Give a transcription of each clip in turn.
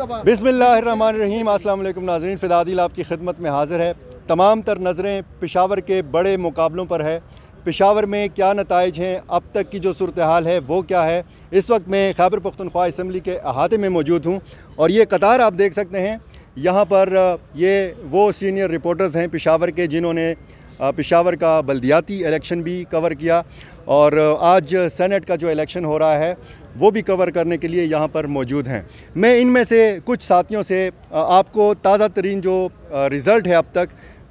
बिसमीम अल्लाम नाजरीन फ़िदादिल आपकी खिदमत में हाज़िर है तमाम तर नज़रें पेशावर के बड़े मुकाबलों पर है पेशावर में क्या नतज हैं अब तक की जो सूरत हाल है वो क्या है इस वक्त मैं खैबर पख्तनख्वा इसम्बली के अहाते में मौजूद हूँ और ये कतार आप देख सकते हैं यहाँ पर ये वो सीनियर रिपोर्टर्स हैं पेशावर के जिन्होंने पिशावर का बल्दियाती इलेक्शन भी कवर किया और आज सेनेट का जो इलेक्शन हो रहा है वो भी कवर करने के लिए यहाँ पर मौजूद हैं मैं इनमें से कुछ साथियों से आपको ताज़ा तरीन जो रिज़ल्ट है अब तक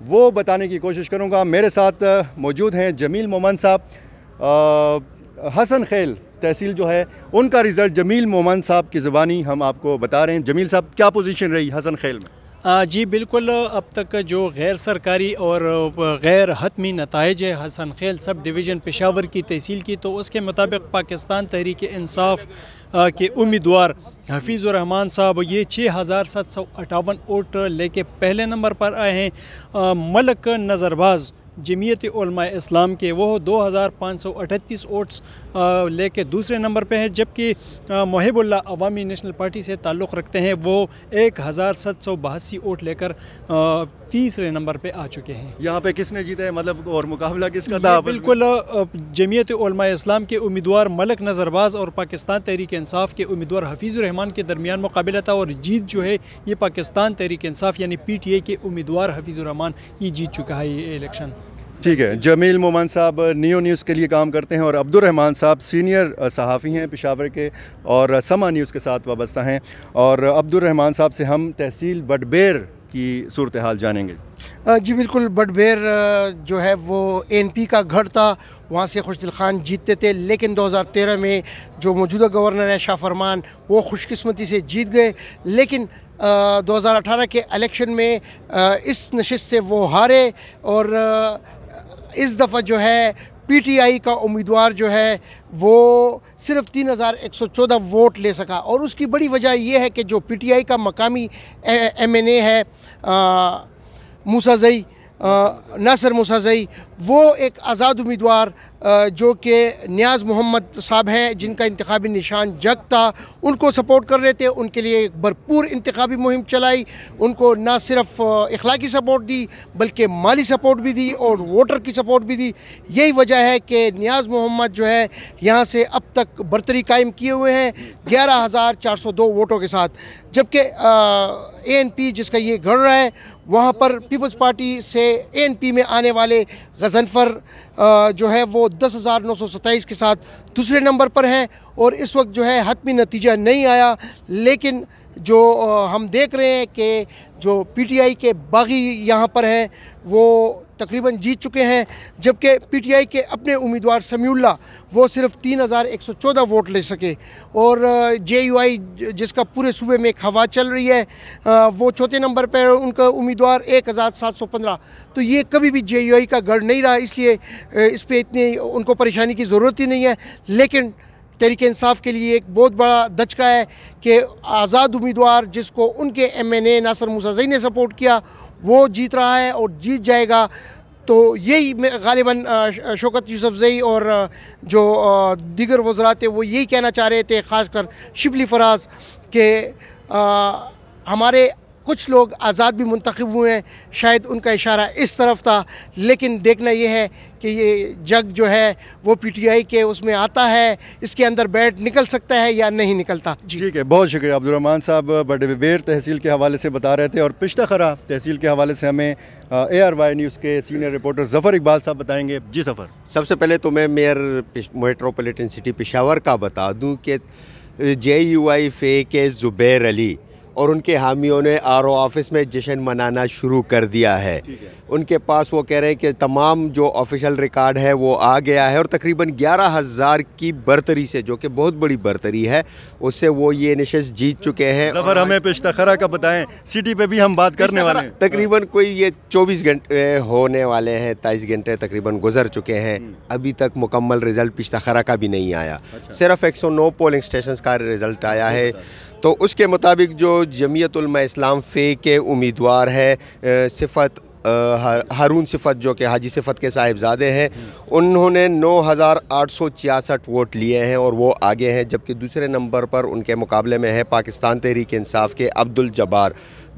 वो बताने की कोशिश करूँगा मेरे साथ मौजूद हैं जमील मोमन साहब हसन खेल तहसील जो है उनका रिज़ल्ट जमील मोमन साहब की ज़बानी हम आपको बता रहे हैं जमील साहब क्या पोजीशन रही हसन खेल में जी बिल्कुल अब तक जो गैर सरकारी और गैर हतमी नतज है हसन खेल सब डिवीज़न पेशावर की तहसील की तो उसके मुताबिक पाकिस्तान तहरीक इंसाफ के उम्मीदवार हफीज़ुरहमान साहब ये छः हज़ार सात सौ अठावन वोट लेके पहले नंबर पर आए हैं मलक नज़रबाज़ जमीयत इस्लाम के वो अठतीस वोट्स लेके दूसरे नंबर पर हैं जबकि महबुल्ला अवामी नेशनल पार्टी से ताल्लुक़ रखते हैं वो एक हज़ार सात सौ बयासी वोट लेकर तीसरे नंबर पर आ चुके हैं यहाँ पर किसने जीते हैं मतलब और मुकाबला किसका था बिल्कुल जमीयत इस्लाम के उम्मीदवार मलक नज़रबाज और पाकिस्तान तहरीक इंसाफ के उम्मीदवार हफीज़ुररहमान के दरमियान मुकाबला था और जीत जो है ये पाकिस्तान तहरीक इंसाफ यानी पी टी ए के उम्मीदवार हफीज़ुररहमान ये जीत चुका है ये इलेक्शन ठीक है जमील मोमन साहब न्यू न्यूज़ के लिए काम करते हैं और अब्दुलरहमान साहब सीनियर सहाफ़ी हैं पिशावर के और समा न्यूज़ के साथ वाबस्ता हैं और अब्दुलरहमान साहब से हम तहसील बटबेर की सूरत हाल जानेंगे जी बिल्कुल बटबेर जो है वो एनपी का घर था वहाँ से खुशदिल खान जीतते थे लेकिन 2013 में जो मौजूदा गवर्नर है शाह फरमान वो खुशकस्मती से जीत गए लेकिन आ, 2018 के इलेक्शन में आ, इस नशस्त से वो हारे और आ, इस दफ़ा जो है पीटीआई का उम्मीदवार जो है वो सिर्फ 3114 वोट ले सका और उसकी बड़ी वजह यह है कि जो पीटीआई का मकामी एमएनए है मूसाजई नासर मूसाजई वो एक आज़ाद उम्मीदवार जो कि न्याज मोहम्मद साहब हैं जिनका इंतबी निशान जग था उनको सपोर्ट कर रहे थे उनके लिए एक भरपूर इंतबी मुहिम चलाई उनको ना सिर्फ इखलाकी सपोर्ट दी बल्कि माली सपोर्ट भी दी और वोटर की सपोर्ट भी दी यही वजह है कि न्याज मोहम्मद जो है यहाँ से अब तक बरतरी कायम किए हुए हैं ग्यारह हज़ार चार सौ दो वोटों के साथ जबकि ए एन पी जिसका ये गढ़ रहा है वहाँ पर पीपल्स पार्टी से ए एन पी में आने वाले गजनफर जो है वो दस हज़ार नौ सौ सत्ताईस के साथ दूसरे नंबर पर है और इस वक्त जो है हतमी नतीजा नहीं आया लेकिन जो हम देख रहे हैं कि जो पीटीआई के बागी यहाँ पर हैं वो तकरीबन जीत चुके हैं जबकि पीटीआई के अपने उम्मीदवार समीउल्ला वो सिर्फ 3,114 वोट ले सके और जे जिसका पूरे सूबे में एक हवा चल रही है वो चौथे नंबर पर उनका उम्मीदवार 1,715 तो ये कभी भी जे का गढ़ नहीं रहा इसलिए इस पर इतनी उनको परेशानी की ज़रूरत ही नहीं है लेकिन तहरीक इंसाफ के लिए एक बहुत बड़ा दचका है कि आज़ाद उम्मीदवार जिसको उनके एम एन ए नासर मुसाजई ने सपोर्ट किया वो जीत रहा है और जीत जाएगा तो यही गालिबा शौकत यूसफजई और जो दीगर वजरात थे वो यही कहना चाह रहे थे ख़ासकर शिबली फराज के हमारे कुछ लोग आज़ाद भी मुंतखब हुए हैं शायद उनका इशारा इस तरफ था लेकिन देखना यह है कि ये जग जो है वो पीटीआई के उसमें आता है इसके अंदर बैट निकल सकता है या नहीं निकलता ठीक है बहुत शुक्रिया अब्दुलरहमान साहब बड़े बेर तहसील के हवाले से बता रहे थे और पिछता खरा तहसील के हवाले से हमें ए आर वाई न्यूज़ के सीनियर रिपोर्टर जफ़र इकबाल साहब बताएंगे जी सफ़र सबसे पहले तो मैं मेयर मेट्रोपोलिटन सिटी पिशावर का बता दूँ कि जे यू आई फे के ज़ुबैर अली और उनके हामियों ने आर ऑफिस में जश्न मनाना शुरू कर दिया है उनके पास वो कह रहे हैं कि तमाम जो ऑफिशियल रिकॉर्ड है वो आ गया है और तकरीबन ग्यारह हज़ार की बर्तरी से जो कि बहुत बड़ी बर्तरी है उससे वो ये नशस्त जीत चुके हैं जफर हमें पेशतखरा का बताएं सिटी पे भी हम बात करने वाले हैं तकरीबन कोई ये चौबीस घंटे होने वाले हैं तेईस घंटे तकरीबन गुजर चुके हैं हम्म। अभी तक मुकम्मल रिज़ल्ट पेशतखरा का भी नहीं आया अच्छा। सिर्फ एक सौ नौ पोलिंग स्टेशन का रिज़ल्ट आया है अच्छा। तो उसके मुताबिक जो जमीयतलम इस्लाम फ़े के उम्मीदवार है सिफत हारून सिफत जो कि हाजी सिफत के साहिबजादे हैं उन्होंने नौ हज़ार आठ सौ छियासठ वोट लिए हैं और वो आगे हैं जबकि दूसरे नंबर पर उनके मुकाबले में है पाकिस्तान तहरीक इंसाफ के अब्दुल जबार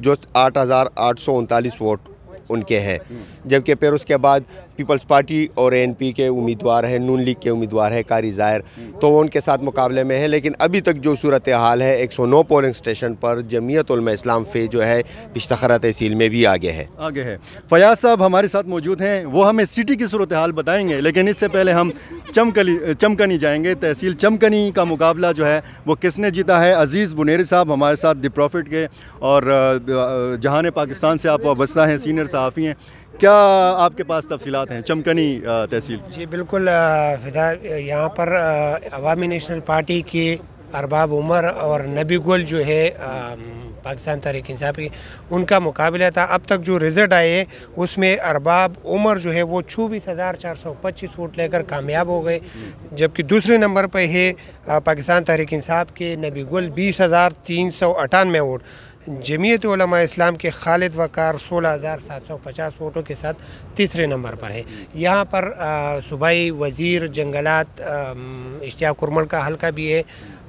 जो आठ हज़ार आठ सौ उनतालीस वोट उनके हैं जबकि फिर उसके बाद पीपल्स पार्टी और एन पी के उम्मीदवार हैं नून लीग के उम्मीदवार हैं कारी जाहिर तो वो उनके साथ मुकाबले में है लेकिन अभी तक जो सूरत हाल है एक सौ नौ पोलिंग स्टेशन पर जमीयत इस्लाम फे जो है पिश्तखरा तहसील में भी आगे है आगे है फयाज साहब हमारे साथ मौजूद हैं वो हमें सिटी की सूरत हाल बताएँगे लेकिन इससे पहले हम चमकली चमकनी जाएंगे तहसील चमकनी का मुकाबला जो है वो किसने जीता है अज़ीज़ बुनेरी साहब हमारे साथ दि प्रॉफिट के और जहान पाकिस्तान से आप वस्ता हैं सीनियर सहाफ़ी हैं क्या आपके पास तफसीत हैं चमकनी तहसील जी बिल्कुल फिदा यहाँ पर अवामी नेशनल पार्टी के अरबाब उमर और नबी गुल जो है पाकिस्तान तहरीक इंसाफ की उनका मुकाबला था अब तक जो रिज़ल्ट आए हैं उसमें अरबाब उमर जो है वो चौबीस हज़ार चार सौ पच्चीस वोट लेकर कामयाब हो गए जबकि दूसरे नंबर पर है पाकिस्तान तहरीक इंसाफ के नबी गुल बीस हज़ार तीन सौ अट्ठानवे वोट जमीयत इस्लाम के खालिद वकार सोलह हज़ार सात सौ पचास वोटों के साथ तीसरे नंबर पर है यहाँ पर सूबाई वज़ीर जंगलात इश्तिया कुरमल का हल्का भी है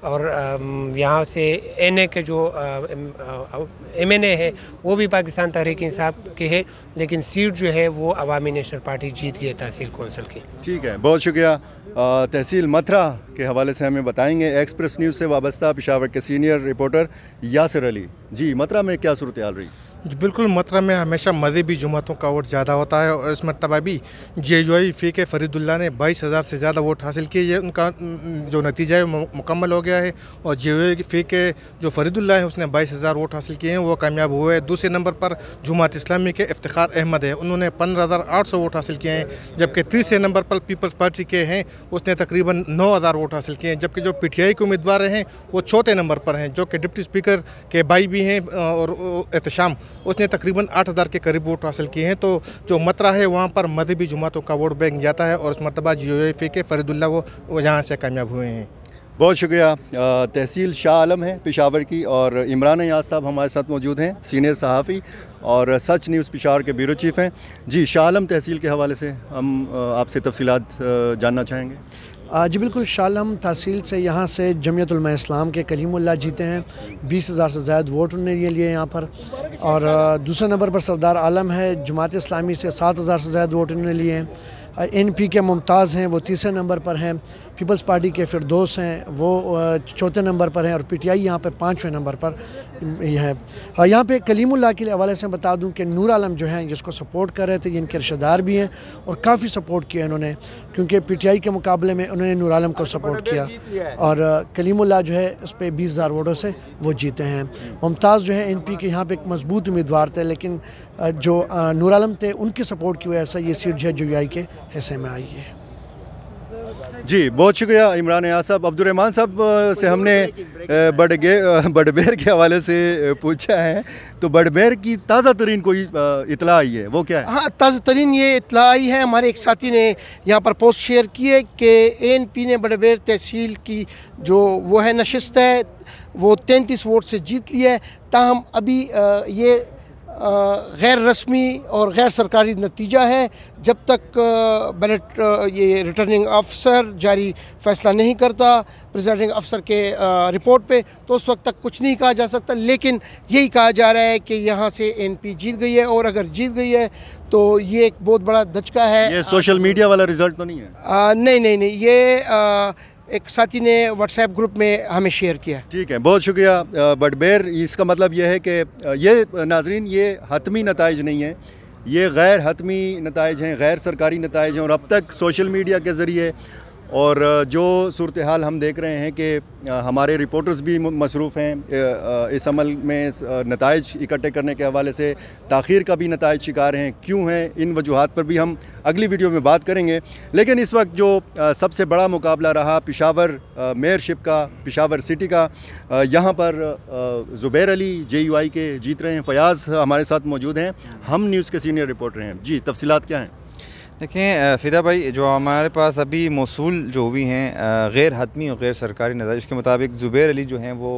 और यहाँ से एन ए के जो एम एन ए है वो भी पाकिस्तान तहरीक इंसाफ के है लेकिन सीट जो है वो अवामी नेशनल पार्टी जीत गई है तहसील कौंसिल की ठीक है बहुत शुक्रिया तहसील मथुरा के हवाले से हमें बताएंगे एक्सप्रेस न्यूज़ से वाबस्ता पिशावर के सीनियर रिपोर्टर यासर अली जी मथुरा में क्या सूरत हाल रही बिल्कुल मतरा में हमेशा मजहबी जुमातों का वोट ज़्यादा होता है और इस मरतबा भी जे जो आई फ़ी के फरीदुल्ला ने बाईस हज़ार से ज़्यादा वोट हासिल किए ये उनका जो नतीजा है मुकम्मल हो गया है और जे फ़ी के जो फरीदुल्ला है उसने बाईस हज़ार वोट हासिल किए हैं वो कामयाब हुए हैं दूसरे नंबर पर जुमात इस्लामी के इफ्तार अहमद है उन्होंने पंद्रह हज़ार आठ सौ वोट हासिल किए हैं जबकि तीसरे नंबर पर पीपल्स पार्टी के हैं उसने तकरीबन नौ हज़ार वोट हासिल किए हैं जबकि जो पी टी आई के उम्मीदवार हैं वो चौथे नंबर पर हैं जो कि डिप्टी स्पीकर के भाई भी हैं और एहतम उसने तकरीबन आठ हज़ार के करीब वोट हासिल किए हैं तो जो मतरा है वहाँ पर मदहबी जमातों का वोट बैंक जाता है और उस मरतबा जी के फरीदुल्ला वो यहाँ से कामयाब हुए हैं बहुत शुक्रिया तहसील शाह आलम है पिशावर की और इमरान याज साहब हमारे साथ मौजूद हैं सीनियर सहाफ़ी और सच न्यूज़ पिशावर के ब्यूरो चीफ़ हैं जी शाह आलम तहसील के हवाले से हम आपसे तफसीत जानना चाहेंगे जी बिल्कुल शालम तहसील से यहाँ से जमीयतलमा इस्लाम के कलीमुल्ला जीते हैं बीस हज़ार से ज़्यादा वोट उन्होंने लिए लिए यहाँ पर और दूसरे नंबर पर सरदार आलम है जमात इस्लामी से सात हज़ार से ज़्यादा वोट उन्होंने लिए हैं एन पी के मुमताज़ हैं वो तीसरे नंबर पर हैं पीपल्स पार्टी के फिर दोस्त हैं वो चौथे नंबर पर हैं और पी टी आई यहाँ पर पाँचवें नंबर पर है यहाँ पे कलीमुल्ला के हवाले से बता दूँ कि नूर आलम जो हैं जिसको सपोर्ट कर रहे थे जिनके इनके रिश्तेदार भी हैं और काफ़ी सपोर्ट किया इन्होंने क्योंकि पी टी आई के मुकाबले में उन्होंने नूर आलम को सपोर्ट किया और कलीमुल्ला जो है उस पर बीस हज़ार वोटों से वो जीते हैं मुमताज़ जो है एन पी के यहाँ पर एक मजबूत उम्मीदवार थे लेकिन जो नूर आलम थे उनकी सपोर्ट की वजह से ये सीट जो है जो के हिस्से में आई है जी बहुत शुक्रिया इमरान याद साहब अब्दुलरहमान साहब से हमने बड़गे बड़बेर के हवाले से पूछा है तो बड़बेर की ताज़ा तरीन कोई इतला आई है वो क्या है हाँ ताज़ा तरीन ये इतला आई है हमारे एक साथी ने यहाँ पर पोस्ट शेयर किए कि एन पी ने बड़बेर तहसील की जो वो है नशस्त है वो तैंतीस वोट से जीत लिया है ताहम अभी ये गैर रस्मी और गैर सरकारी नतीजा है जब तक बैलेट ये रिटर्निंग अफसर जारी फैसला नहीं करता प्रिजाइडिंग अफसर के रिपोर्ट पे तो उस वक्त तक कुछ नहीं कहा जा सकता लेकिन यही कहा जा रहा है कि यहाँ से एनपी जीत गई है और अगर जीत गई है तो ये एक बहुत बड़ा धचका है ये सोशल मीडिया वाला रिजल्ट तो नहीं है आ, नहीं नहीं नहीं ये आ, एक साथी ने व्हाट्सएप ग्रुप में हमें शेयर किया ठीक है बहुत शुक्रिया बटबेर इसका मतलब यह है कि ये नाजरीन ये हतमी नतज नहीं है ये गैर हतमी नतज हैं गैर सरकारी नतज हैं और अब तक सोशल मीडिया के ज़रिए और जो सूरत हाल हम देख रहे हैं कि हमारे रिपोर्टर्स भी मसरूफ़ हैं इस अमल में नतज इकट्ठे करने के हवाले से तखिर का भी नतज शिकार हैं क्यों हैं इन वजूहत पर भी हम अगली वीडियो में बात करेंगे लेकिन इस वक्त जो सबसे बड़ा मुकाबला रहा पिशावर मेयरशिप का पिशावर सिटी का यहाँ पर Zubair Ali J U I के जीत रहे हैं फ़याज़ हमारे साथ मौजूद हैं हम न्यूज़ के सीनियर रिपोर्टर हैं जी तफसीत क्या हैं देखें फ़िदा भाई जो हमारे पास अभी मौसू जो हुई हैं गैर हतमी और गैर सरकारी नजर के मुताबिक ज़ुबैर अली जो हैं वो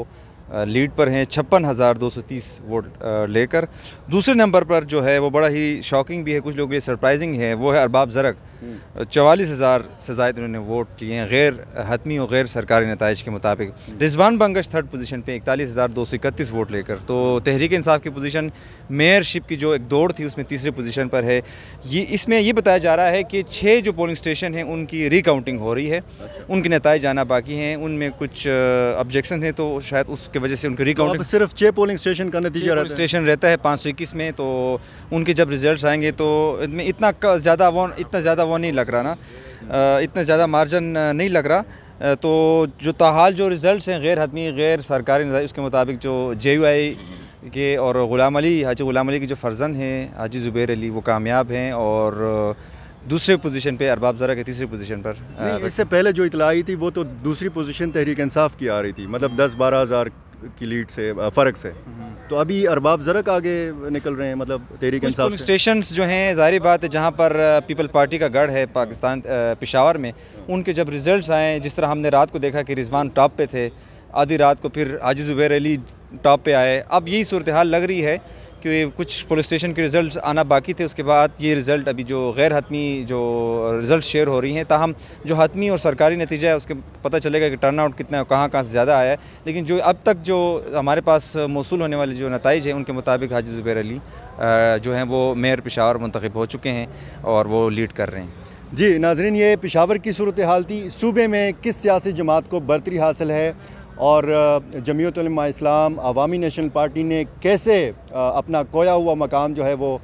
लीड पर हैं छप्पन हज़ार दो सौ तीस वोट लेकर दूसरे नंबर पर जो है वो बड़ा ही शॉकिंग भी है कुछ लोग के लिए सरप्राइजिंग है वो है अरबाब ज़रक हम्म। चवालीस हज़ार से ज़ायद उन्होंने वोट लिए हैं गैर हतमी और गैर सरकारी नतज के मुताबिक हम्म। रिजवान बंगश थर्ड पोजीशन पे इकतालीस हज़ार दो सौ इकतीस वोट लेकर तो तहरीक इंसाफ की पोजीशन मेयरशिप की जो एक दौड़ थी उसमें तीसरे पोजीशन पर है ये इसमें ये बताया जा रहा है कि छः जो पोलिंग स्टेशन हैं उनकी रिकाउंटिंग हो रही है अच्छा। उनके नतज आना बाकी हैं उनमें कुछ ऑब्जेक्शन हैं तो शायद उसके वजह से उनके रिकाउंट तो सिर्फ छः पोलिंग स्टेशन का नतीजा रहता स्टेशन रहता है पाँच सौ इक्कीस में तो उनके जब रिजल्ट आएंगे तो इतना ज़्यादा वो इतना ज़्यादा वो नहीं लग रहा ना इतना ज़्यादा मार्जिन नहीं लग रहा तो जो ताहाल जो रिज़ल्ट हैं गैर हतमी गैर सरकारी नजर उसके मुताबिक जो जे यू आई के और ग़ुलाम अली हाजी ग़ुलाम अली के जो फ़र्जंद हैं हाजी ज़ुबैर अली वो कामयाब हैं और दूसरे पोजीशन पे अरबाब ज़रा के तीसरे पोजीशन पर इससे पहले जो इतला आई थी वो तो दूसरी पोजीशन तहरीक इंसाफ की आ रही थी मतलब दस बारह हज़ार की लीड से फ़र्क से तो अभी अरबाब ज़रक आगे निकल रहे हैं मतलब तहरीक स्टेशन जो हैं जारी बात है जहाँ पर पीपल पार्टी का गढ़ है पाकिस्तान पिशावर में उनके जब रिज़ल्ट आए जिस तरह हमने रात को देखा कि रिजवान टॉप पे थे आधी रात को फिर हाजी ज़ुबैर अली टॉप पे आए अब यही सूरत हाल लग रही है कि कुछ पुलिस स्टेशन के रिज़ल्ट आना बाकी थे उसके बाद ये रिज़ल्ट अभी जो गैर हतमी जो रिज़ल्ट शेयर हो रही हैं ताहम जो हतमी और सरकारी नतीजा है उसके पता चलेगा कि टर्न आउट कितना कहाँ कहाँ से ज़्यादा आया है लेकिन जो अब तक जो हमारे पास मौसू होने वाले जो नतज हैं उनके मुताबिक हाजी ज़ुबैर अली जो हैं वो मेयर पेशावर मंतखब हो चुके हैं और वो लीड कर रहे हैं जी नाजरीन ये पेशावर की सूरत हाल थी सूबे में किस सियासी जमात को बरतरी हासिल है और जमीयत इस्लाम अवामी नेशनल पार्टी ने कैसे अपना कोया हुआ मकाम जो है वो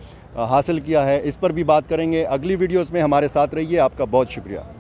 हासिल किया है इस पर भी बात करेंगे अगली वीडियोस में हमारे साथ रहिए आपका बहुत शुक्रिया